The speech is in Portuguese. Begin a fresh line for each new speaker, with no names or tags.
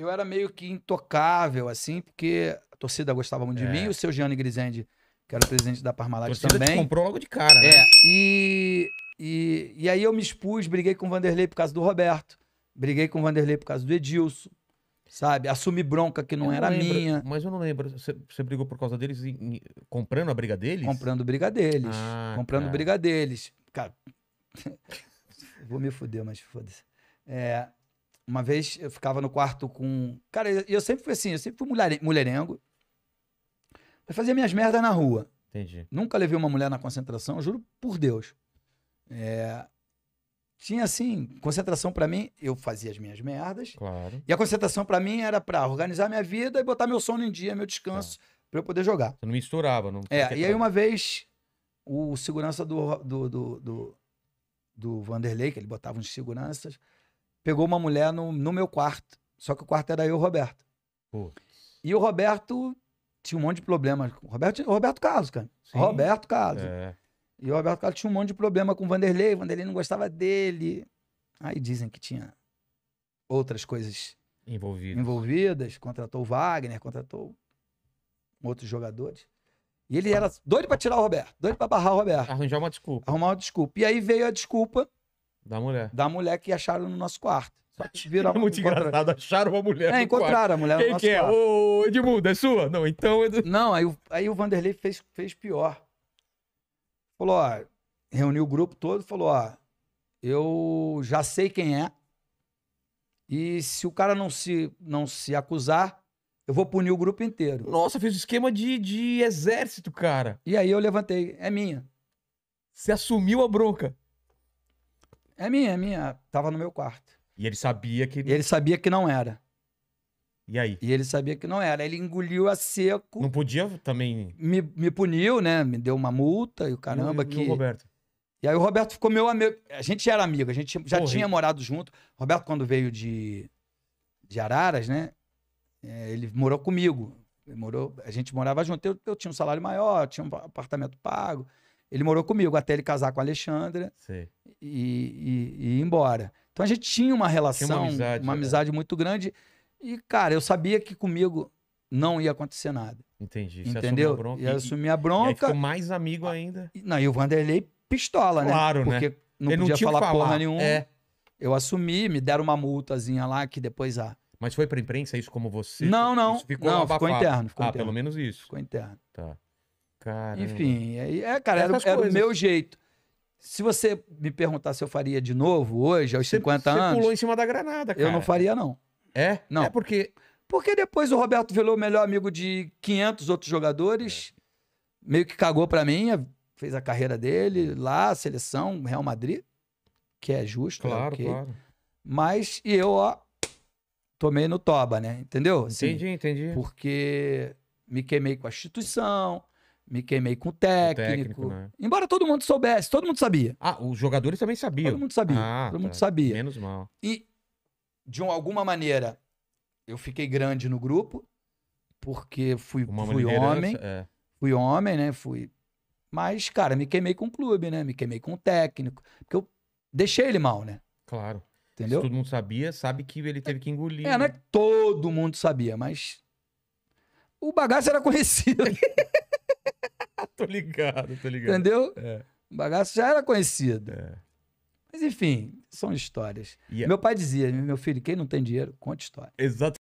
eu era meio que intocável, assim, porque a torcida gostava muito é. de mim, é. o seu Gianni Grisendi, que era o presidente da Parmalat também. Te comprou logo de cara, né? É, e, e, e aí eu me expus, briguei com o Vanderlei por causa do Roberto, briguei com o Vanderlei por causa do Edilson, sabe? Assumi bronca que não, não era lembro, minha. Mas eu não lembro, você, você brigou por causa deles em, em, comprando a briga deles? Comprando briga deles, ah, comprando cara. briga deles. Cara, vou me foder mas foda-se. É, uma vez eu ficava no quarto com. Cara, eu, eu sempre fui assim, eu sempre fui mulher, mulherengo. Eu fazia minhas merdas na rua. Entendi. Nunca levei uma mulher na concentração, juro por Deus. É... Tinha assim, concentração para mim, eu fazia as minhas merdas. Claro. E a concentração para mim era para organizar minha vida e botar meu sono em dia, meu descanso, claro. Tá. para eu poder jogar. Você não misturava, não. É, e aí uma vez o segurança do, do, do, do, do Vanderlei, que ele botava uns seguranças, pegou uma mulher no, no meu quarto. Só que o quarto era eu e o Roberto. E o Roberto tinha um monte de problemas. O Roberto, Roberto Carlos, cara. Sim. Roberto Carlos. É. E o Roberto Carlos tinha um monte de problema com o Vanderlei. O Vanderlei não gostava dele. Aí dizem que tinha outras coisas envolvidas. envolvidas. Contratou o Wagner, contratou outros jogadores. E ele era doido para tirar o Roberto, doido para barrar o Roberto. Arranjar uma desculpa. Arrumar uma desculpa. E aí veio a desculpa da mulher. Da mulher que acharam no nosso quarto. Só que viram é muito engraçado, acharam uma mulher. É, encontraram quarto. a mulher. Quem no que é? Quarto. Ô, Edmundo, é sua? Não, então. É não, aí, aí o Vanderlei fez, fez pior. Falou, ó, reuniu o grupo todo falou, ó, eu já sei quem é. E se o cara não se, não se acusar, eu vou punir o grupo inteiro. Nossa, fez um esquema de, de exército, cara. E aí eu levantei, é minha. Você assumiu a bronca. É minha, é minha. Tava no meu quarto. E ele sabia que. E ele sabia que não era. E aí? E ele sabia que não era. Ele engoliu a seco. Não podia também. Me, me puniu, né? Me deu uma multa e o caramba e que. E o Roberto. E aí o Roberto ficou meu amigo. A gente era amigo, a gente já Porra. tinha morado junto. O Roberto, quando veio de, de Araras, né? É, ele morou comigo. Ele morou, a gente morava junto. Eu, eu tinha um salário maior, tinha um apartamento pago. Ele morou comigo até ele casar com a Alexandra. Sim e, e, e ir embora. Então a gente tinha uma relação, tinha uma, amizade, uma é. amizade, muito grande. E, cara, eu sabia que comigo não ia acontecer nada. Entendi. Você entendeu? Bronca, e assumi a bronca. E ficou mais amigo ah, ainda. Não, e o Vanderlei pistola, né? claro, né? Porque né? não Ele podia não falar, falar porra nenhuma. É. Eu assumi, me deram uma multazinha lá que depois a. Ah, mas foi pra imprensa isso como você? Não, não. Isso ficou não, ficou interno. Ficou ah, interno. pelo menos isso. Ficou interno. Tá. Caramba. Enfim, é, é cara, Essas era, era o meu jeito. Se você me perguntar se eu faria de novo hoje, aos você, 50 você anos. Você pulou em cima da granada, cara. Eu não faria, não. É? Não. É porque. Porque depois o Roberto o melhor amigo de 500 outros jogadores, é. meio que cagou para mim, fez a carreira dele lá, seleção, Real Madrid, que é justo. Né, claro, okay. claro. Mas, e eu, ó, tomei no toba, né? Entendeu? Assim, entendi, entendi. Porque me queimei com a instituição, me queimei com o técnico. O técnico né? Embora todo mundo soubesse, todo mundo sabia. Ah, os jogadores também sabiam. Todo mundo sabia. Ah, todo tá. mundo sabia. Menos mal. E, de um, alguma maneira, eu fiquei grande no grupo, porque fui, Uma fui homem. É. Fui homem, né? Fui. Mas, cara, me queimei com o clube, né? Me queimei com o técnico. Porque eu deixei ele mal, né? Claro. Entendeu? Se todo mundo sabia, sabe que ele teve que engolir. É, né? não é que né? todo mundo sabia, mas. O bagaço era conhecido. tô ligado, tô ligado. Entendeu? É. O bagaço já era conhecido. É. Mas enfim, são histórias. Yeah. É meu pai dizia, meu filho, quem não tem dinheiro, conta história. Exato.